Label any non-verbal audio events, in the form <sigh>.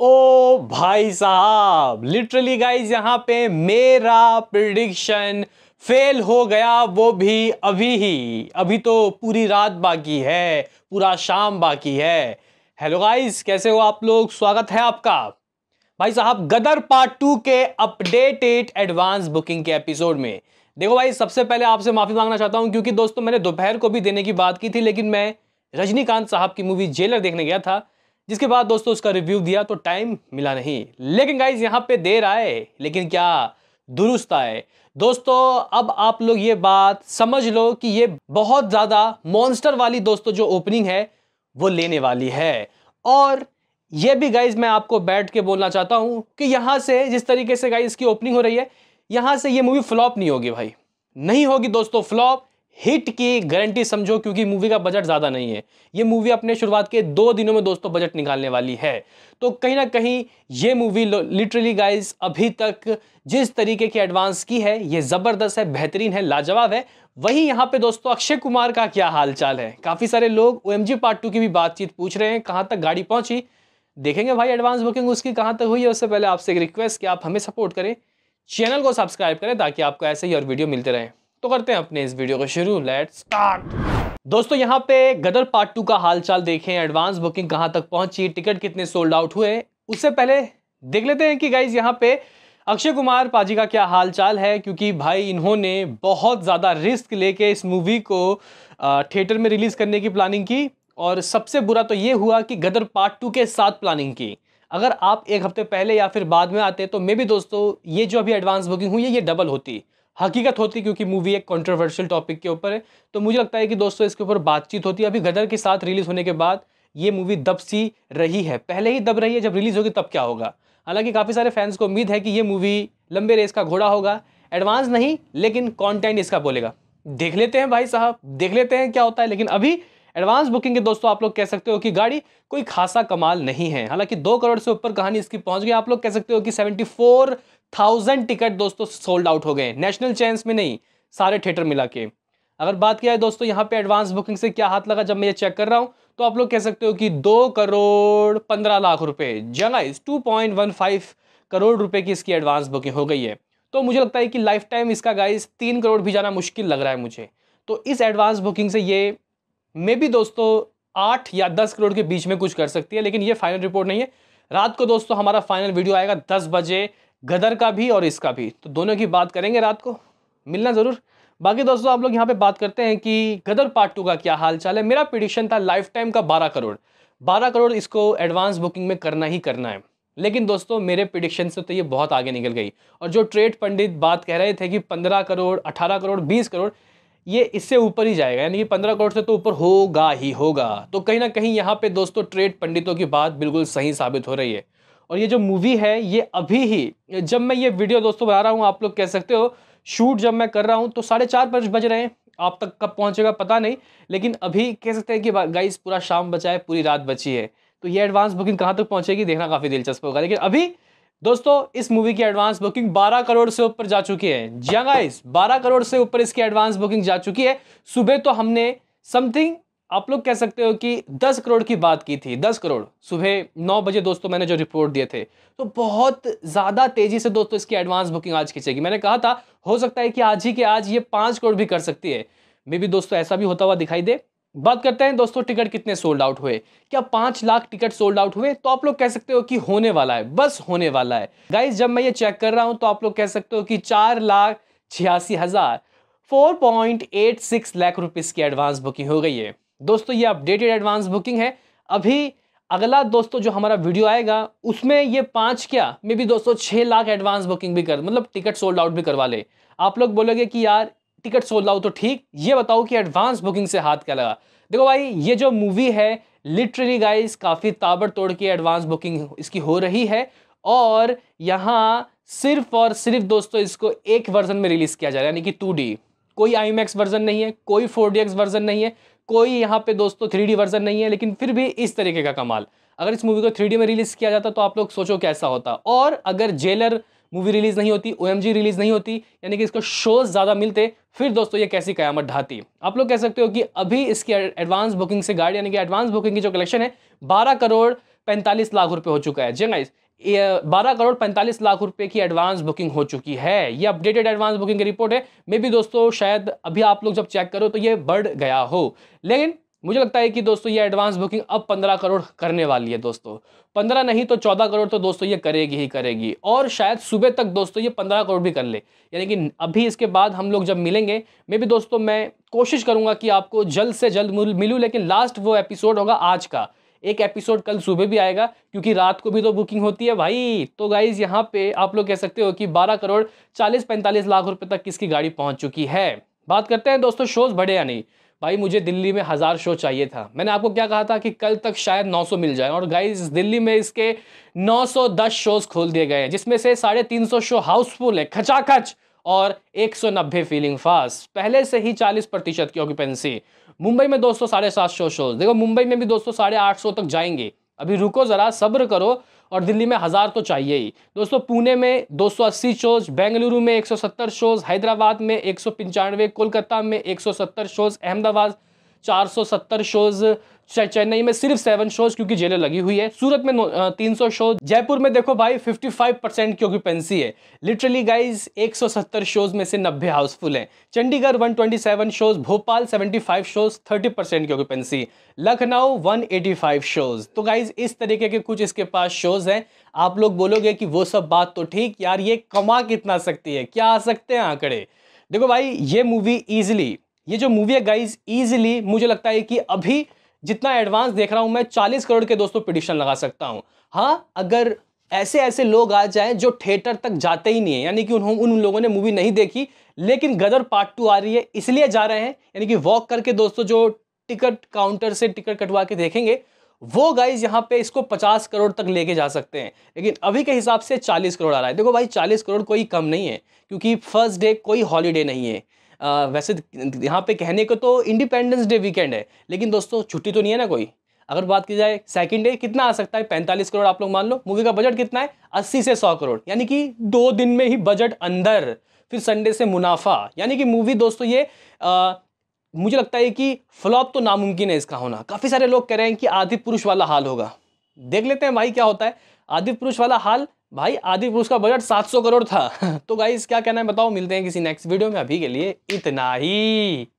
ओ भाई साहब literally guys यहाँ पे मेरा प्रिडिक्शन फेल हो गया वो भी अभी ही अभी तो पूरी रात बाकी है पूरा शाम बाकी है हेलो गाइज कैसे हो आप लोग स्वागत है आपका भाई साहब गदर पार्ट टू के अपडेटेड एडवांस बुकिंग के एपिसोड में देखो भाई सबसे पहले आपसे माफ़ी मांगना चाहता हूँ क्योंकि दोस्तों मैंने दोपहर को भी देने की बात की थी लेकिन मैं रजनीकांत साहब की मूवी जेलर देखने गया था जिसके बाद दोस्तों उसका रिव्यू दिया तो टाइम मिला नहीं लेकिन गाइज यहाँ पे देर आए लेकिन क्या दुरुस्त आए दोस्तों अब आप लोग ये बात समझ लो कि ये बहुत ज़्यादा मॉन्स्टर वाली दोस्तों जो ओपनिंग है वो लेने वाली है और ये भी गाइज मैं आपको बैठ के बोलना चाहता हूँ कि यहाँ से जिस तरीके से गाइज की ओपनिंग हो रही है यहाँ से ये मूवी फ्लॉप नहीं होगी भाई नहीं होगी दोस्तों फ्लॉप हिट की गारंटी समझो क्योंकि मूवी का बजट ज़्यादा नहीं है ये मूवी अपने शुरुआत के दो दिनों में दोस्तों बजट निकालने वाली है तो कहीं ना कहीं ये मूवी लिटरली गाइज अभी तक जिस तरीके की एडवांस की है ये ज़बरदस्त है बेहतरीन है लाजवाब है वहीं यहाँ पे दोस्तों अक्षय कुमार का क्या हालचाल है काफ़ी सारे लोग ओ पार्ट टू की भी बातचीत पूछ रहे हैं कहाँ तक गाड़ी पहुँची देखेंगे भाई एडवांस बुकिंग उसकी कहाँ तक हुई है उससे पहले आपसे एक रिक्वेस्ट कि आप हमें सपोर्ट करें चैनल को सब्सक्राइब करें ताकि आपको ऐसे ही और वीडियो मिलते रहें तो करते हैं अपने इस वीडियो को शुरू लेट स्टार्ट दोस्तों यहाँ पे गदर पार्ट टू का हालचाल देखें एडवांस बुकिंग कहाँ तक पहुंची टिकट कितने सोल्ड आउट हुए उससे पहले देख लेते हैं कि गाइज यहाँ पे अक्षय कुमार पाजी का क्या हालचाल है क्योंकि भाई इन्होंने बहुत ज़्यादा रिस्क लेके इस मूवी को थिएटर में रिलीज़ करने की प्लानिंग की और सबसे बुरा तो ये हुआ कि गदर पार्ट टू के साथ प्लानिंग की अगर आप एक हफ्ते पहले या फिर बाद में आते तो मे भी दोस्तों ये जो अभी एडवांस बुकिंग हुई है ये डबल होती हकीकत होती क्योंकि मूवी एक कंट्रोवर्शियल टॉपिक के ऊपर है तो मुझे लगता है कि दोस्तों इसके ऊपर बातचीत होती है अभी गदर के साथ रिलीज़ होने के बाद ये मूवी दब सी रही है पहले ही दब रही है जब रिलीज़ होगी तब क्या होगा हालांकि काफ़ी सारे फैंस को उम्मीद है कि ये मूवी लंबे रेस का घोड़ा होगा एडवांस नहीं लेकिन कॉन्टेंट इसका बोलेगा देख लेते हैं भाई साहब देख लेते हैं क्या होता है लेकिन अभी एडवांस बुकिंग के दोस्तों आप लोग कह सकते हो कि गाड़ी कोई खासा कमाल नहीं है हालांकि दो करोड़ से ऊपर कहानी इसकी पहुंच गई आप लोग कह सकते हो कि फोर थाउजेंड टिकट दोस्तों सोल्ड आउट हो गए नेशनल चैंस में नहीं सारे थिएटर मिला के अगर बात किया है दोस्तों यहाँ पे एडवांस बुकिंग से क्या हाथ लगा जब मैं ये चेक कर रहा हूँ तो आप लोग कह सकते हो कि दो करोड़ पंद्रह लाख रुपए जगाइज two point one five crore रुपए की इसकी एडवांस बुकिंग हो गई है तो मुझे लगता है कि लाइफ टाइम इसका गाइज तीन करोड़ भी जाना मुश्किल लग रहा है मुझे तो इस एडवांस बुकिंग से ये मे भी दोस्तों आठ या दस करोड़ के बीच में कुछ कर सकती है लेकिन ये फाइनल रिपोर्ट नहीं है रात को दोस्तों हमारा फाइनल वीडियो आएगा दस बजे गदर का भी और इसका भी तो दोनों की बात करेंगे रात को मिलना ज़रूर बाकी दोस्तों आप लोग यहाँ पे बात करते हैं कि गदर पार्ट टू का क्या हाल चाल है मेरा प्रिडिक्शन था लाइफ टाइम का बारह करोड़ बारह करोड़ इसको एडवांस बुकिंग में करना ही करना है लेकिन दोस्तों मेरे प्रिडिक्शन से तो ये बहुत आगे निकल गई और जो ट्रेड पंडित बात कह रहे थे कि पंद्रह करोड़ अठारह करोड़ बीस करोड़ ये इससे ऊपर ही जाएगा यानी कि पंद्रह करोड़ से तो ऊपर होगा ही होगा तो कहीं ना कहीं यहाँ पे दोस्तों ट्रेड पंडितों की बात बिल्कुल सही साबित हो रही है और ये जो मूवी है ये अभी ही जब मैं ये वीडियो दोस्तों बना रहा हूँ आप लोग कह सकते हो शूट जब मैं कर रहा हूँ तो साढ़े चार पाँच बज रहे हैं आप तक कब पहुँचेगा पता नहीं लेकिन अभी कह सकते हैं कि गाइस पूरा शाम बचा है पूरी रात बची है तो ये एडवांस बुकिंग कहाँ तक पहुँचेगी देखना काफ़ी दिलचस्प होगा लेकिन अभी दोस्तों इस मूवी की एडवांस बुकिंग 12 करोड़ से ऊपर जा चुकी है जी गाइस हाँ, 12 करोड़ से ऊपर इसकी एडवांस बुकिंग जा चुकी है सुबह तो हमने समथिंग आप लोग कह सकते हो कि 10 करोड़ की बात की थी 10 करोड़ सुबह 9 बजे दोस्तों मैंने जो रिपोर्ट दिए थे तो बहुत ज़्यादा तेज़ी से दोस्तों इसकी एडवांस बुकिंग आज खींचेगी मैंने कहा था हो सकता है कि आज ही के आज ये पांच करोड़ भी कर सकती है मे भी दोस्तों ऐसा भी होता हुआ दिखाई दे बात करते हैं दोस्तों टिकट कितने सोल्ड आउट हुए क्या पाँच लाख टिकट सोल्ड आउट हुए तो आप लोग कह सकते हो कि होने वाला है बस होने वाला है गाइज जब मैं ये चेक कर रहा हूँ तो आप लोग कह सकते हो कि चार लाख छियासी हज़ार four point eight six lakh rupees की एडवांस बुकिंग हो गई है दोस्तों ये अपडेटेड एडवांस बुकिंग है अभी अगला दोस्तों जो हमारा वीडियो आएगा उसमें ये पांच क्या मे भी दोस्तों छः लाख एडवांस बुकिंग भी कर मतलब टिकट सोल्ड आउट भी करवा ले आप लोग बोलोगे कि यार टिकट सोल्ड आउट तो ठीक ये बताओ कि एडवांस बुकिंग से हाथ क्या लगा देखो भाई ये जो मूवी है लिटरली गाइज काफ़ी ताबड़तोड़ की एडवांस बुकिंग इसकी हो रही है और यहाँ सिर्फ और सिर्फ दोस्तों इसको एक वर्जन में रिलीज़ किया जा रहा है यानी कि टू कोई आई वर्जन नहीं है कोई फोर वर्जन नहीं है कोई यहाँ पे दोस्तों थ्री वर्जन नहीं है लेकिन फिर भी इस तरीके का कमाल अगर इस मूवी को थ्री में रिलीज़ किया जाता तो आप लोग सोचो कैसा होता और अगर जेलर मूवी रिलीज़ नहीं होती ओ रिलीज़ नहीं होती यानी कि इसको शोज़ ज़्यादा मिलते फिर दोस्तों ये कैसी कयामत ढाती आप लोग कह सकते हो कि अभी इसकी एडवांस बुकिंग से गाड़ी यानी कि एडवांस बुकिंग की जो कलेक्शन है बारह करोड़ पैंतालीस लाख रुपए हो चुका है जी गाइस बारह करोड़ पैंतालीस लाख रुपए की एडवांस बुकिंग हो चुकी है ये अपडेटेड एडवांस बुकिंग की रिपोर्ट है मे भी दोस्तों शायद अभी आप लोग जब चेक करो तो ये बढ़ गया हो लेकिन मुझे लगता है कि दोस्तों ये एडवांस बुकिंग अब पंद्रह करोड़ करने वाली है दोस्तों पंद्रह नहीं तो चौदह करोड़ तो दोस्तों ये करेगी ही करेगी और शायद सुबह तक दोस्तों ये पंद्रह करोड़ भी कर ले यानी कि अभी इसके बाद हम लोग जब मिलेंगे मे भी दोस्तों मैं कोशिश करूंगा कि आपको जल्द से जल्द मिलूँ लेकिन लास्ट वो एपिसोड होगा आज का एक एपिसोड कल सुबह भी आएगा क्योंकि रात को भी तो बुकिंग होती है भाई तो गाइज यहाँ पे आप लोग कह सकते हो कि बारह करोड़ चालीस पैंतालीस लाख रुपए तक किसकी गाड़ी पहुँच चुकी है बात करते हैं दोस्तों शोज बढ़े या नहीं भाई मुझे दिल्ली में हज़ार शो चाहिए था मैंने आपको क्या कहा था कि कल तक शायद 900 मिल जाए और गाइज दिल्ली में इसके 910 शोज खोल दिए गए हैं जिसमें से साढ़े तीन शो हाउसफुल है खचाखच और 190 फीलिंग फास्ट पहले से ही 40 प्रतिशत की ऑक्यूपेंसी मुंबई में दोस्तों साढ़े सात सौ शोज देखो मुंबई में भी दोस्तों साढ़े आठ सौ तक जाएंगे अभी रुको ज़रा सब्र करो और दिल्ली में हज़ार तो चाहिए ही दोस्तों पुणे में 280 शोज़ बेंगलुरु में 170 शोज़ हैदराबाद में एक कोलकाता में 170 शोज़ अहमदाबाद 470 शोज़ चेन्नई में सिर्फ सेवन शोज क्योंकि जेलें लगी हुई है सूरत में तीन सौ शोज जयपुर में देखो भाई 55 परसेंट की ऑक्यूपेंसी है लिटरली गाइज 170 शोज में से 90 हाउसफुल हैं Chandigarh 127 shows Bhopal 75 shows 30 percent की ऑक्यूपेंसी लखनऊ 185 शोज तो गाइज इस तरीके के कुछ इसके पास शोज हैं आप लोग बोलोगे कि वो सब बात तो ठीक यार ये कमा कितना सकती है क्या आ सकते हैं आंकड़े देखो भाई ये मूवी ईजिली ये जो मूवी है गाइज ईजिली मुझे लगता है कि अभी जितना एडवांस देख रहा हूँ मैं चालीस करोड़ के दोस्तों पिटिशन लगा सकता हूँ हाँ अगर ऐसे ऐसे लोग आ जाएं जो थिएटर तक जाते ही नहीं है यानी कि उन उन लोगों ने मूवी नहीं देखी लेकिन गदर पार्ट टू आ रही है इसलिए जा रहे हैं यानी कि वॉक करके दोस्तों जो टिकट काउंटर से टिकट कटवा के देखेंगे वो गाइज यहाँ पे इसको 50 करोड़ तक लेके जा सकते हैं लेकिन अभी के हिसाब से 40 करोड़ आ रहा है देखो भाई 40 करोड़ कोई कम नहीं है क्योंकि फर्स्ट डे कोई हॉलीडे नहीं है वैसे यहाँ पे कहने को तो इंडिपेंडेंस डे वीकेंड है लेकिन दोस्तों छुट्टी तो नहीं है ना कोई अगर बात की जाए सेकंड डे कितना आ सकता है पैंतालीस करोड़ आप लोग मान लो मूवी का बजट कितना है अस्सी से सौ करोड़ यानी कि दो दिन में ही बजट अंदर फिर संडे से मुनाफा यानी कि मूवी दोस्तों ये आ, मुझे लगता है कि फ्लॉप तो नामुमकिन है इसका होना काफ़ी सारे लोग कह रहे हैं कि आदि पुरुष वाला हाल होगा देख लेते हैं भाई क्या होता है आदि पुरुष वाला हाल भाई आदि पुरुष का बजट 700 करोड़ था <laughs> तो गाइस क्या कहना है बताओ मिलते हैं किसी नेक्स्ट वीडियो में अभी के लिए इतना ही